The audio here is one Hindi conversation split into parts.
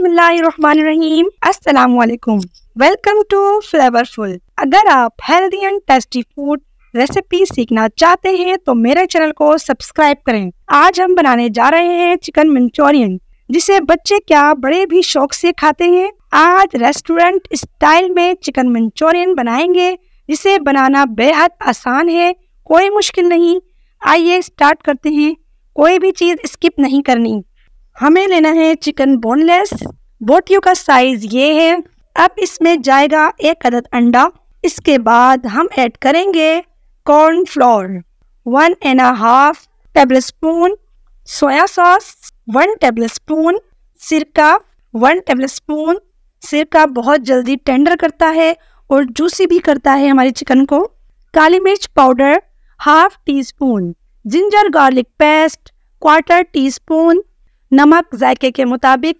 बिस्मिल्लाहिर्रहमानिर्रहीम अस्सलाम वालेकुम वेलकम टू फ्लेवरफुल अगर आप healthy and tasty food recipe सीखना चाहते हैं तो मेरे चैनल को सब्सक्राइब करें आज हम बनाने जा रहे हैं चिकन मंचूरियन जिसे बच्चे क्या बड़े भी शौक से खाते हैं आज रेस्टोरेंट स्टाइल में चिकन मंचूरियन बनाएंगे जिसे बनाना बेहद आसान है कोई मुश्किल नहीं आइए स्टार्ट करते हैं कोई भी चीज़ स्किप नहीं करनी हमें लेना है चिकन बोनलेस बोटियों का साइज ये है अब इसमें जाएगा एक अदद अंडा इसके बाद हम ऐड करेंगे corn flour one and half tablespoon soya sauce one tablespoon सिरका वन टेबल स्पून सिरका बहुत जल्दी टेंडर करता है और जूसी भी करता है हमारी चिकन को काली मिर्च powder half teaspoon ginger garlic paste quarter teaspoon नमक जायके के मुताबिक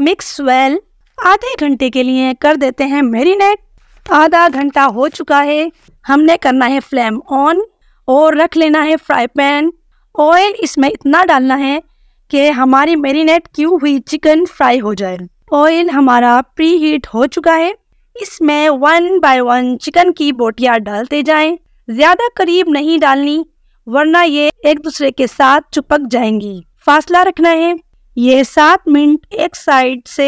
मिक्स वेल आधे घंटे के लिए कर देते हैं मेरीनेट आधा घंटा हो चुका है हमने करना है फ्लेम ऑन और रख लेना है फ्राई पैन ऑयल इसमें इतना डालना है कि हमारी मेरीनेट की हुई चिकन फ्राई हो जाए ऑयल हमारा प्री हीट हो चुका है इसमें वन बाय वन चिकन की बोटिया डालते जाएं ज़्यादा करीब नहीं डालनी वरना ये एक दूसरे के साथ चुपक जाएंगी फासला रखना है ये सात मिनट एक साइड से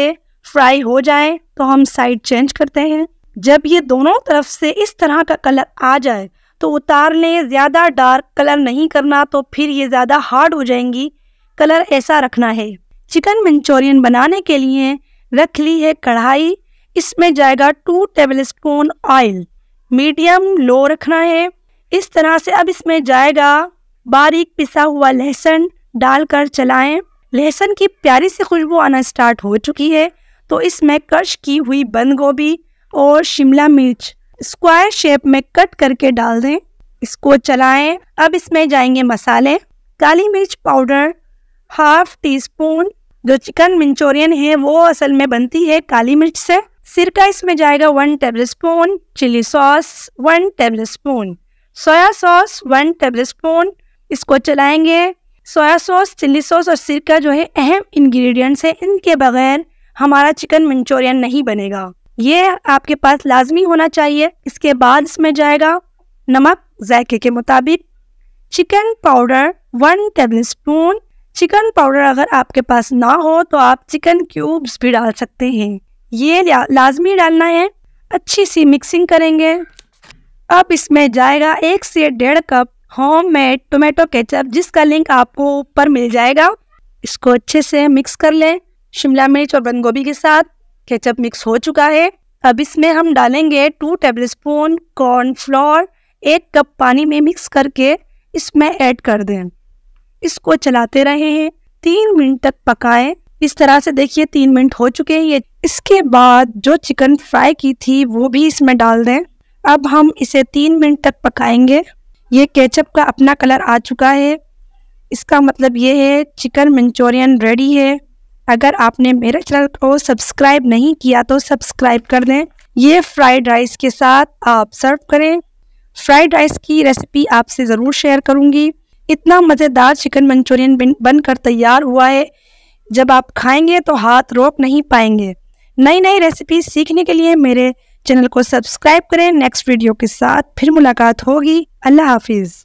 फ्राई हो जाए तो हम साइड चेंज करते हैं जब ये दोनों तरफ से इस तरह का कलर आ जाए तो उतार लें ज़्यादा डार्क कलर नहीं करना तो फिर ये ज़्यादा हार्ड हो जाएंगी कलर ऐसा रखना है चिकन मंचूरियन बनाने के लिए रख ली है कढ़ाई इसमें जाएगा two tablespoon oil medium low रखना है इस तरह से अब इसमें जाएगा बारीक पिसा हुआ लहसुन डालकर चलाएं लहसुन की प्यारी सी खुशबू आना स्टार्ट हो चुकी है तो इसमें कश की हुई बंद गोभी और शिमला मिर्च स्क्वायर शेप में कट करके डाल दें इसको चलाएं अब इसमें जाएंगे मसाले काली मिर्च पाउडर हाफ टी स्पून जो चिकन मंचूरियन है वो असल में बनती है काली मिर्च से सिरका इसमें जाएगा one tablespoon chilli sauce one tablespoon soya sauce one tablespoon इसको चलाएंगे सोया सॉस चिल्ली सॉस और सिरका जो है अहम इंग्रेडिएंट्स हैं इनके बगैर हमारा चिकन मंचूरियन नहीं बनेगा ये आपके पास लाजमी होना चाहिए इसके बाद इसमें जाएगा नमक जायके के मुताबिक chicken powder one tablespoon chicken powder अगर आपके पास ना हो तो आप चिकन क्यूब्स भी डाल सकते हैं ये लाजमी डालना है अच्छी सी मिक्सिंग करेंगे अब इसमें जाएगा एक से डेढ़ cup homemade tomato ketchup जिसका लिंक आपको ऊपर मिल जाएगा इसको अच्छे से मिक्स कर लें शिमला मिर्च और बंद गोभी के साथ केचप मिक्स हो चुका है अब इसमें हम डालेंगे टू टेबल स्पून कॉर्नफ्लोर एक कप पानी में मिक्स करके इसमें ऐड कर दें इसको चलाते रहे हैं तीन मिनट तक पकाएं इस तरह से देखिए तीन मिनट हो चुके हैं ये इसके बाद जो चिकन फ्राई की थी वो भी इसमें डाल दें अब हम इसे तीन मिनट तक पकाएंगे ये केचप का अपना कलर आ चुका है इसका मतलब ये है चिकन मंचूरियन रेडी है अगर आपने मेरे चैनल को सब्सक्राइब नहीं किया तो सब्सक्राइब कर दें ये फ्राइड राइस के साथ आप सर्व करें फ्राइड राइस की रेसिपी आपसे ज़रूर शेयर करूंगी इतना मज़ेदार चिकन मंचूरियन बनकर तैयार हुआ है जब आप खाएंगे तो हाथ रोक नहीं पाएंगे नई नई रेसिपी सीखने के लिए मेरे चैनल को सब्सक्राइब करें नेक्स्ट वीडियो के साथ फिर मुलाकात होगी अल्लाह हाफिज़